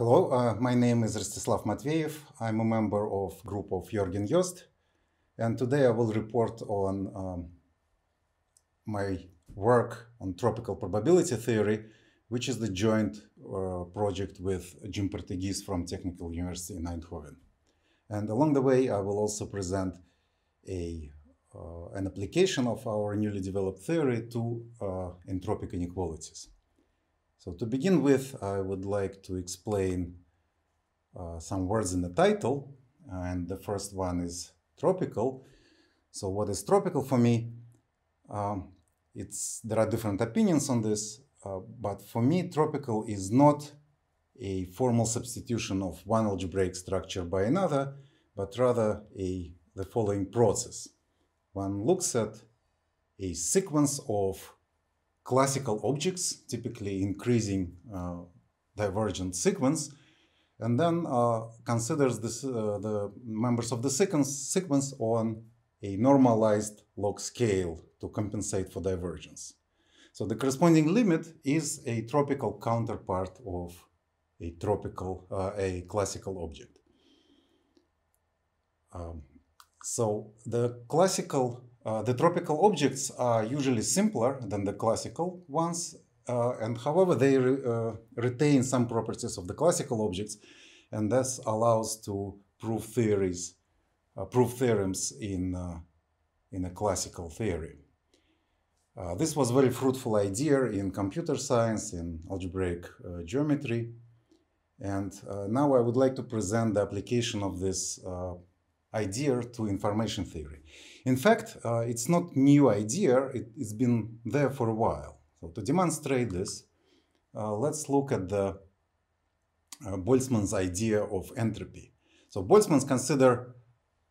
Hello, uh, my name is Rostislav Matveev. I'm a member of group of Jorgen Jost, and today I will report on um, my work on tropical probability theory, which is the joint uh, project with Jim Portuguese from Technical University in Eindhoven. And along the way, I will also present a, uh, an application of our newly developed theory to uh, entropic inequalities. So to begin with, I would like to explain uh, some words in the title. And the first one is tropical. So what is tropical for me? Um, it's, there are different opinions on this, uh, but for me, tropical is not a formal substitution of one algebraic structure by another, but rather a, the following process. One looks at a sequence of classical objects, typically increasing uh, divergent sequence, and then uh, considers this, uh, the members of the sequence on a normalized log scale to compensate for divergence. So the corresponding limit is a tropical counterpart of a tropical, uh, a classical object. Um, so the classical uh, the tropical objects are usually simpler than the classical ones, uh, and however, they re uh, retain some properties of the classical objects, and thus allows to prove theories, uh, prove theorems in, uh, in a classical theory. this was a very fruitful idea in computer science, in algebraic geometry, and now I would like to present the application of this idea to information theory. In fact, uh, it's not new idea. It, has been there for a while. So to demonstrate this, uh, let's look at the uh, Boltzmann's idea of entropy. So Boltzmann's consider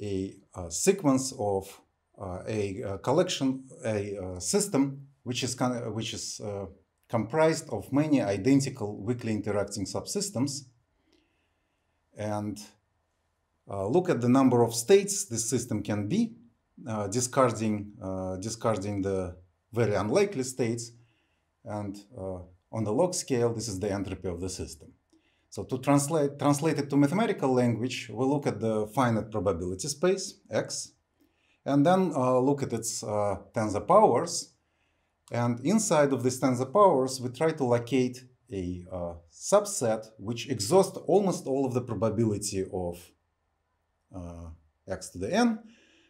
a, a sequence of uh, a, a, collection, a, a, uh, system which is which is uh, comprised of many identical weakly interacting subsystems. And uh, look at the number of states this system can be. Uh, discarding, uh, discarding the very unlikely states. And uh, on the log scale, this is the entropy of the system. So to translate, translate it to mathematical language, we look at the finite probability space, x, and then uh, look at its uh, tensor powers. And inside of these tensor powers, we try to locate a uh, subset which exhausts almost all of the probability of x to the n,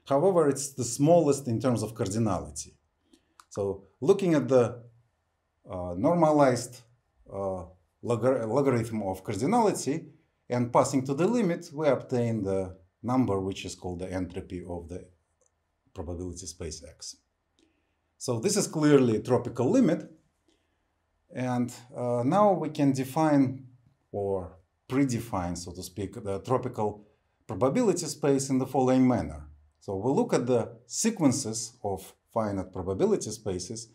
However, it's the smallest in terms of cardinality. So looking at the uh, normalized uh, logarithm of cardinality and passing to the limit, we obtain the number which is called the entropy of the probability space X. So this is clearly a tropical limit. And uh, now we can define or predefine, so to speak, the tropical probability space in the following manner. So we look at the sequences of finite probability spaces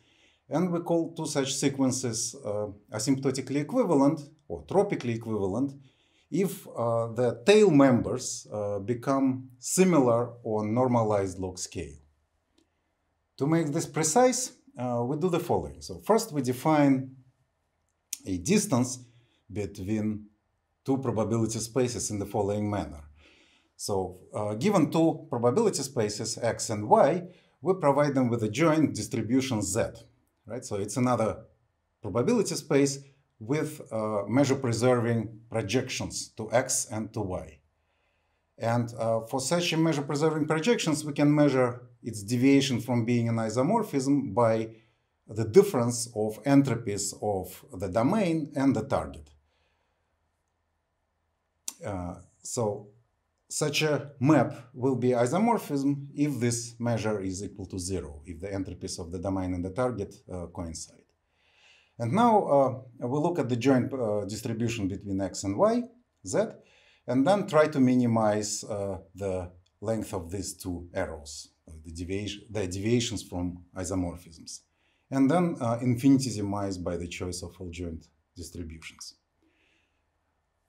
and we call two such sequences uh, asymptotically equivalent or tropically equivalent if uh, the tail members uh, become similar on normalized log scale. To make this precise, uh, we do the following. So first we define a distance between two probability spaces in the following manner. So uh, given two probability spaces x and y, we provide them with a joint distribution z, right? So it's another probability space with uh, measure preserving projections to x and to y. And uh, for such a measure preserving projections, we can measure its deviation from being an isomorphism by the difference of entropies of the domain and the target. Uh, so such a map will be isomorphism if this measure is equal to zero, if the entropies of the domain and the target uh, coincide. And now uh, we look at the joint uh, distribution between x and y, z, and then try to minimize uh, the length of these two arrows, uh, the, deviation, the deviations from isomorphisms, and then uh, infinitesize by the choice of all joint distributions.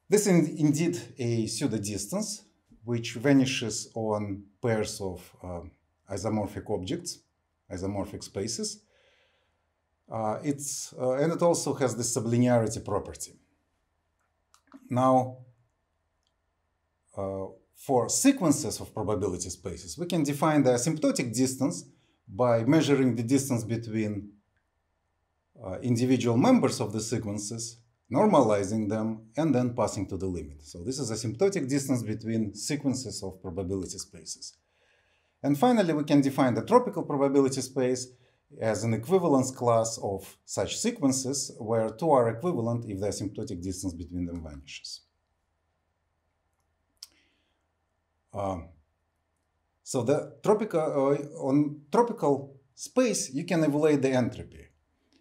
This is indeed a pseudo distance, which vanishes on pairs of uh, isomorphic objects, isomorphic spaces. Uh, it's, uh, and it also has the sublinearity property. Now, uh, for sequences of probability spaces, we can define the asymptotic distance by measuring the distance between uh, individual members of the sequences normalizing them, and then passing to the limit. So this is asymptotic distance between sequences of probability spaces. And finally, we can define the tropical probability space as an equivalence class of such sequences where two are equivalent if the asymptotic distance between them vanishes. Um, so the tropical, uh, on tropical space, you can evaluate the entropy.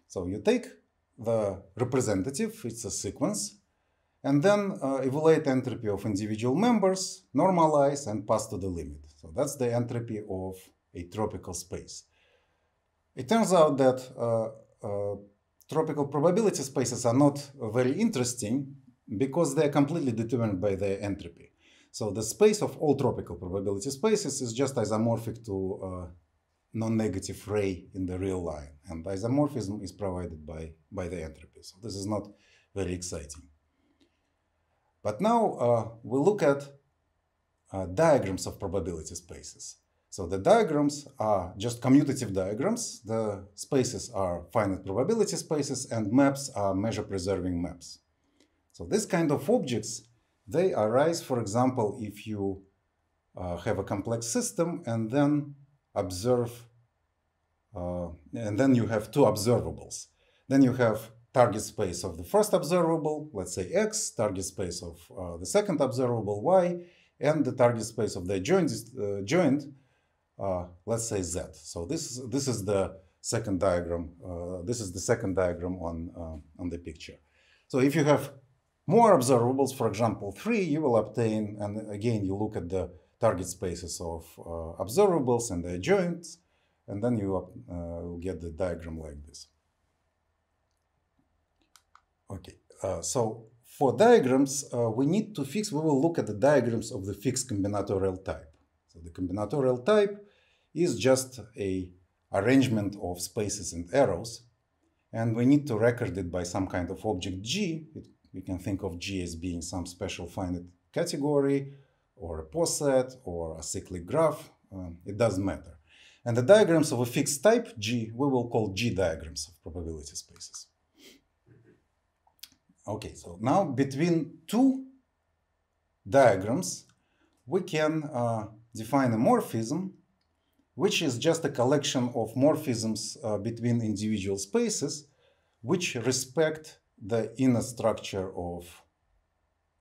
So you take the representative, it's a sequence, and then uh, evaluate entropy of individual members, normalize, and pass to the limit. So that's the entropy of a tropical space. It turns out that uh, uh, tropical probability spaces are not very interesting because they are completely determined by their entropy. So the space of all tropical probability spaces is just isomorphic to uh, non-negative ray in the real line. And isomorphism is provided by, by the entropy. So this is not very exciting. But now uh, we look at uh, diagrams of probability spaces. So the diagrams are just commutative diagrams. The spaces are finite probability spaces and maps are measure preserving maps. So this kind of objects, they arise, for example, if you uh, have a complex system and then observe, uh, and then you have two observables. Then you have target space of the first observable, let's say x, target space of uh, the second observable, y, and the target space of the adjoint, uh, uh let's say z. So this is, this is the second diagram. Uh, this is the second diagram on, uh, on the picture. So if you have more observables, for example, three, you will obtain, and again, you look at the target spaces of uh, observables and their joints, and then uh, you get the diagram like this. Okay, uh, so for diagrams, we need to fix, we will look at the diagrams of the fixed combinatorial type. So the combinatorial type is just a arrangement of spaces and arrows, and we need to record it by some kind of object G. It, we can think of G as being some special finite category or a poset or a cyclic graph, um, it doesn't matter. And the diagrams of a fixed type, G, we will call G diagrams of probability spaces. Okay, so now between two diagrams, we can uh, define a morphism, which is just a collection of morphisms uh, between individual spaces, which respect the inner structure of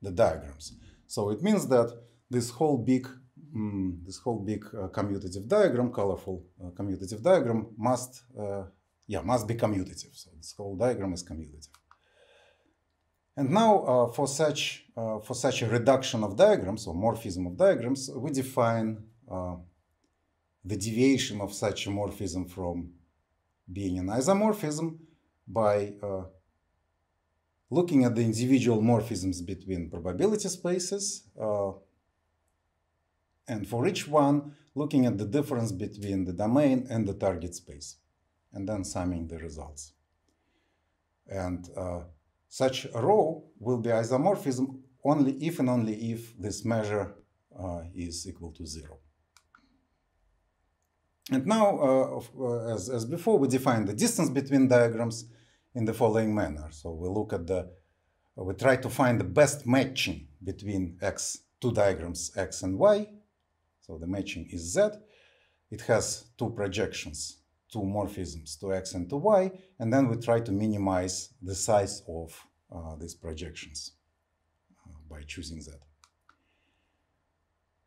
the diagrams. So it means that this whole big mm, this whole big uh, commutative diagram, colorful uh, commutative diagram must uh, yeah must be commutative. So this whole diagram is commutative. And now uh, for such uh, for such a reduction of diagrams or morphism of diagrams, we define the deviation of such a morphism from being an isomorphism by uh, looking at the individual morphisms between probability spaces, uh, and for each one, looking at the difference between the domain and the target space, and then summing the results. And uh, such a row will be isomorphism only if and only if this measure uh, is equal to zero. And now, uh, uh as, as before, we define the distance between diagrams in the following manner. So we look at the, we try to find the best matching between x, two diagrams, x and y, the matching is Z. It has two projections, two morphisms, to X and to Y. And then we try to minimize the size of uh, these projections uh, by choosing Z.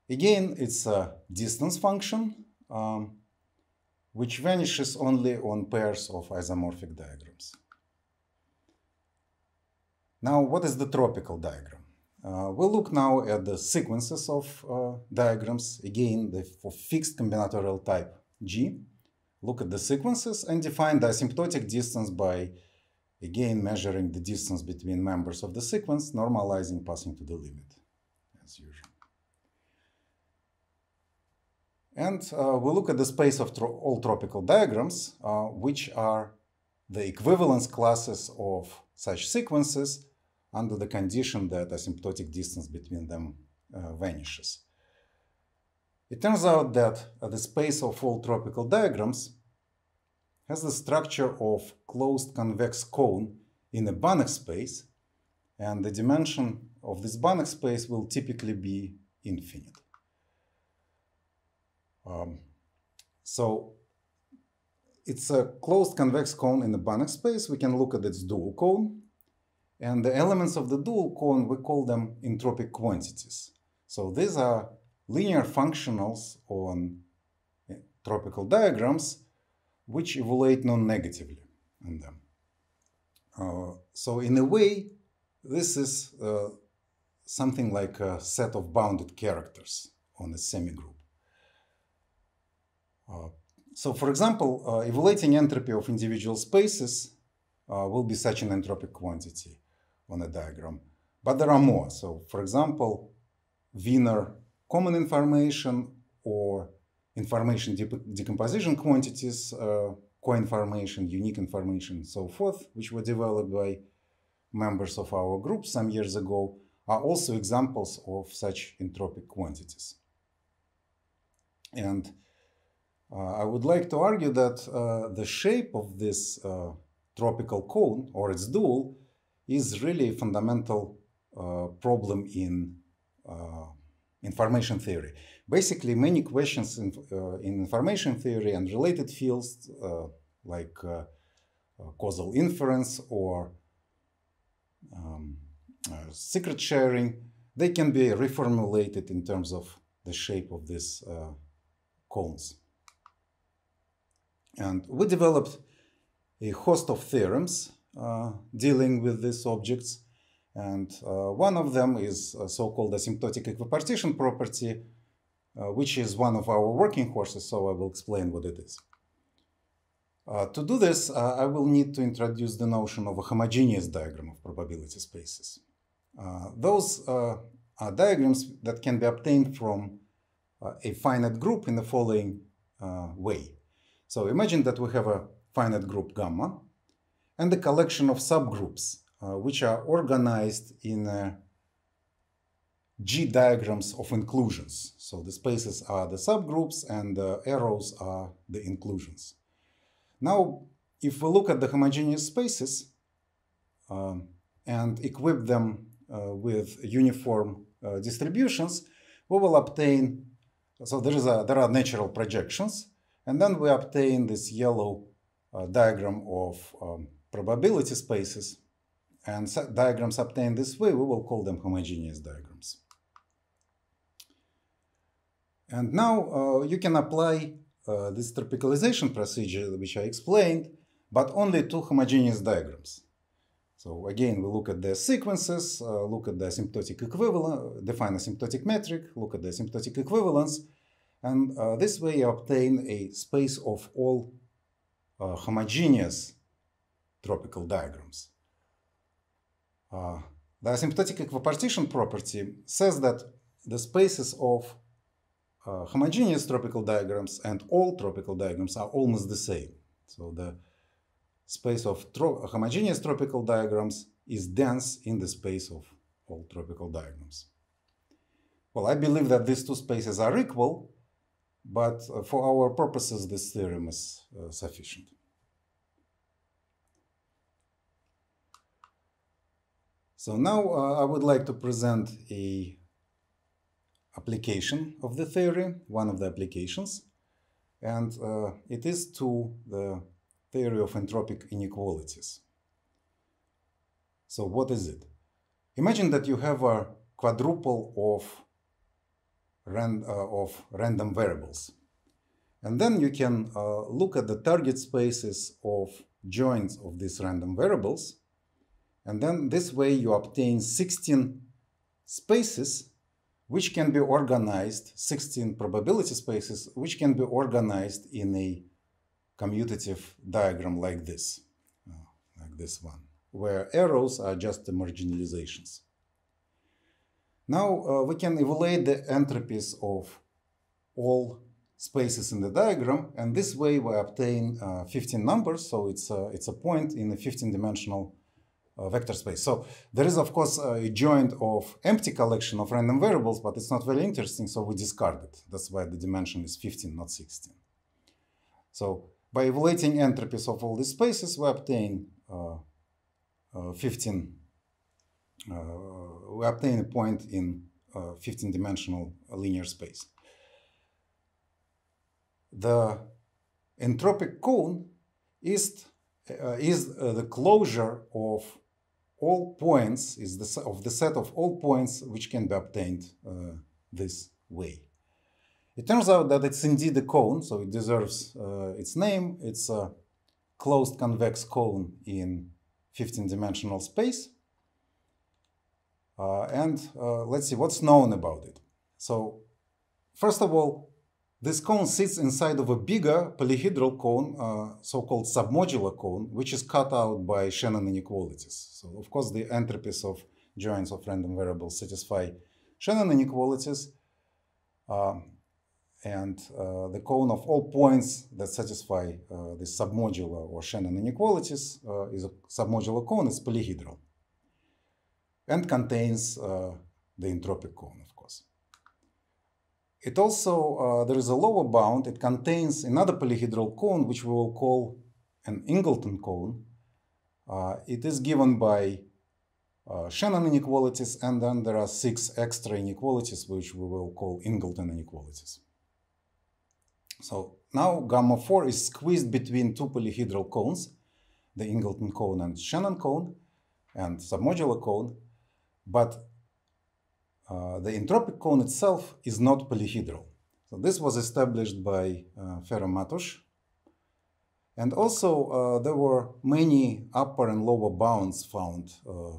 Again, it's a distance function, um, which vanishes only on pairs of isomorphic diagrams. Now, what is the tropical diagram? Uh, we'll look now at the sequences of uh, diagrams, again the, for fixed combinatorial type G. Look at the sequences and define the asymptotic distance by, again, measuring the distance between members of the sequence, normalizing, passing to the limit, as usual. And uh, we look at the space of tro all tropical diagrams, uh, which are the equivalence classes of such sequences under the condition that asymptotic distance between them uh, vanishes. It turns out that the space of all tropical diagrams has the structure of closed convex cone in a Banach space, and the dimension of this Banach space will typically be infinite. Um, so it's a closed convex cone in the Banach space. We can look at its dual cone and the elements of the dual cone, we call them entropic quantities. So these are linear functionals on tropical diagrams which evaluate non-negatively in them. Uh, so in a way, this is uh, something like a set of bounded characters on a semigroup. Uh, so for example, evaluating uh, entropy of individual spaces uh, will be such an entropic quantity on a diagram. But there are more. So, for example, Wiener common information or information de decomposition quantities, uh, co-information, unique information, so forth, which were developed by members of our group some years ago, are also examples of such entropic quantities. And uh, I would like to argue that uh, the shape of this uh, tropical cone or its dual is really a fundamental uh, problem in uh, information theory. Basically, many questions in, uh, in, information theory and related fields uh, like uh, uh, causal inference or um, secret sharing, they can be reformulated in terms of the shape of these cones. And we developed a host of theorems uh, dealing with these objects. And uh, one of them is so-called asymptotic equipartition property, uh, which is one of our working horses, so I will explain what it is. Uh, to do this, uh, I will need to introduce the notion of a homogeneous diagram of probability spaces. Uh, those are diagrams that can be obtained from a finite group in the following way. So imagine that we have a finite group gamma, and the collection of subgroups, uh, which are organized in uh, G diagrams of inclusions. So the spaces are the subgroups and the arrows are the inclusions. Now, if we look at the homogeneous spaces um, and equip them uh, with uniform uh, distributions, we will obtain, so there, is a, there are natural projections, and then we obtain this yellow uh, diagram of um, probability spaces. And diagrams obtained this way, we will call them homogeneous diagrams. And now uh, you can apply uh, this tropicalization procedure which I explained, but only to homogeneous diagrams. So again, we look at the sequences, uh, look at the asymptotic equivalence, define asymptotic metric, look at the asymptotic equivalence, and uh, this way you obtain a space of all uh, homogeneous tropical diagrams. Uh, the asymptotic equipartition property says that the spaces of uh, homogeneous tropical diagrams and all tropical diagrams are almost the same. So the space of tro homogeneous tropical diagrams is dense in the space of all tropical diagrams. Well, I believe that these two spaces are equal, but uh, for our purposes, this theorem is uh, sufficient. So now uh, I would like to present a application of the theory, one of the applications, and uh, it is to the theory of entropic inequalities. So what is it? Imagine that you have a quadruple of, ran uh, of random variables. And then you can uh, look at the target spaces of joins of these random variables and then this way you obtain 16 spaces which can be organized, 16 probability spaces, which can be organized in a commutative diagram like this, uh, like this one, where arrows are just the marginalizations. Now uh, we can evaluate the entropies of all spaces in the diagram, and this way we obtain uh, 15 numbers, so it's a, it's a point in a 15-dimensional uh, vector space. So there is, of course, a joint of empty collection of random variables, but it's not very interesting, so we discard it. That's why the dimension is 15, not 16. So by evaluating entropies of all these spaces, we obtain uh, uh, 15, uh, we obtain a point in 15-dimensional uh, linear space. The entropic cone is uh, is uh, the closure of all points is the, of the set of all points which can be obtained uh, this way. It turns out that it's indeed a cone, so it deserves uh, its name. It's a closed convex cone in 15-dimensional space. Uh, and uh, let's see what's known about it. So first of all, this cone sits inside of a bigger polyhedral cone, uh, so-called submodular cone, which is cut out by Shannon inequalities. So of course the entropies of joints of random variables satisfy Shannon inequalities. Um, and uh, the cone of all points that satisfy uh, submodular or Shannon inequalities uh, is a submodular cone, it's polyhedral, and contains uh, the entropic cone, it also, uh, there is a lower bound. It contains another polyhedral cone, which we will call an Ingleton cone. Uh, it is given by uh, Shannon inequalities, and then there are six extra inequalities, which we will call Ingleton inequalities. So now gamma 4 is squeezed between two polyhedral cones, the Ingleton cone and Shannon cone, and submodular cone, but uh, the entropic cone itself is not polyhedral. So this was established by uh, And also uh, there were many upper and lower bounds found uh,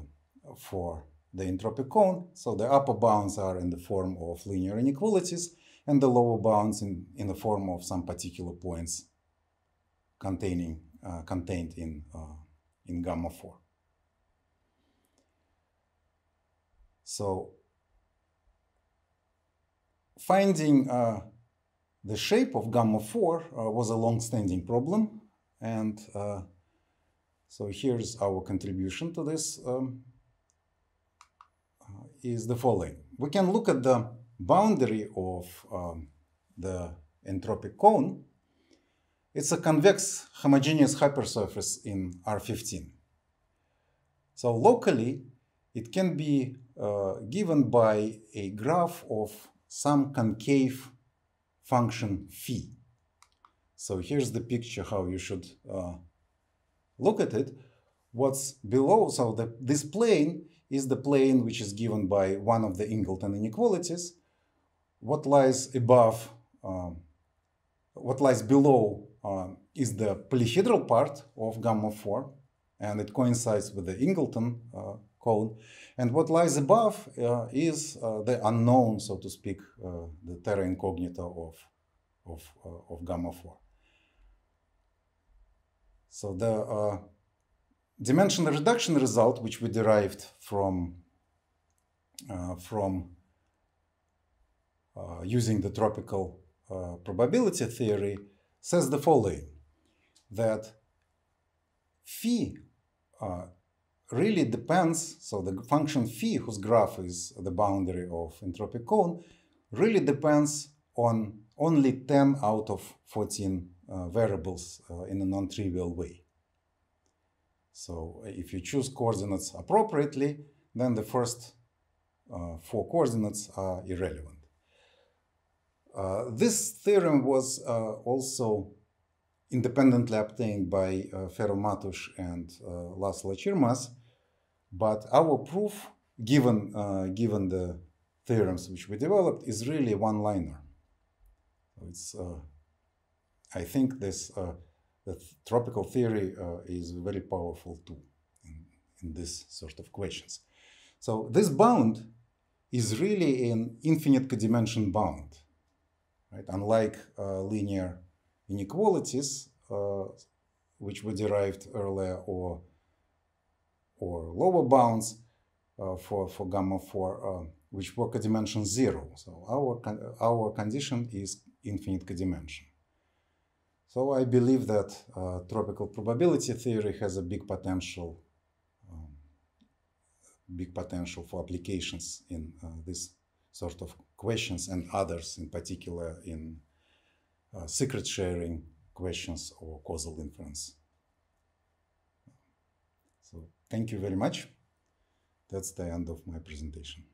for the entropic cone. So the upper bounds are in the form of linear inequalities and the lower bounds in, in the form of some particular points containing, uh, contained in, uh, in gamma 4. So Finding uh, the shape of gamma 4 uh, was a long-standing problem, and uh, so here's our contribution to this um, uh, is the following. We can look at the boundary of um, the entropic cone. It's a convex homogeneous hypersurface in R15. So locally, it can be uh, given by a graph of some concave function phi. So here's the picture how you should uh, look at it. What's below, so the, this plane is the plane which is given by one of the Ingleton inequalities. What lies above, um, what lies below uh, is the polyhedral part of gamma 4 and it coincides with the Ingleton uh, cone. And what lies above uh, is uh, the unknown, so to speak, uh, the terra incognita of, of, of gamma 4. So the dimension reduction result, which we derived from, uh, from uh, using the tropical uh, probability theory, says the following, that phi really depends, so the function phi, whose graph is the boundary of entropic cone, really depends on only 10 out of 14 uh, variables uh, in a non-trivial way. So if you choose coordinates appropriately, then the first uh, four coordinates are irrelevant. Uh, this theorem was uh, also independently obtained by uh, Ferro Matush and uh, Laszlo Chirmas. But our proof, given, uh, given the theorems which we developed, is really one-liner. It's, uh, I think this, uh, the tropical theory uh, is very powerful too in, in this sort of questions. So this bound is really an infinite dimension bound. Right? Unlike uh, linear inequalities, uh, which were derived earlier, or or lower bounds uh, for, for gamma 4 uh, which work a dimension zero. So our, con our condition is infinite dimension. So I believe that uh, tropical probability theory has a big potential, um, big potential for applications in uh, this sort of questions and others, in particular in uh, secret sharing questions or causal inference. So Thank you very much. That's the end of my presentation.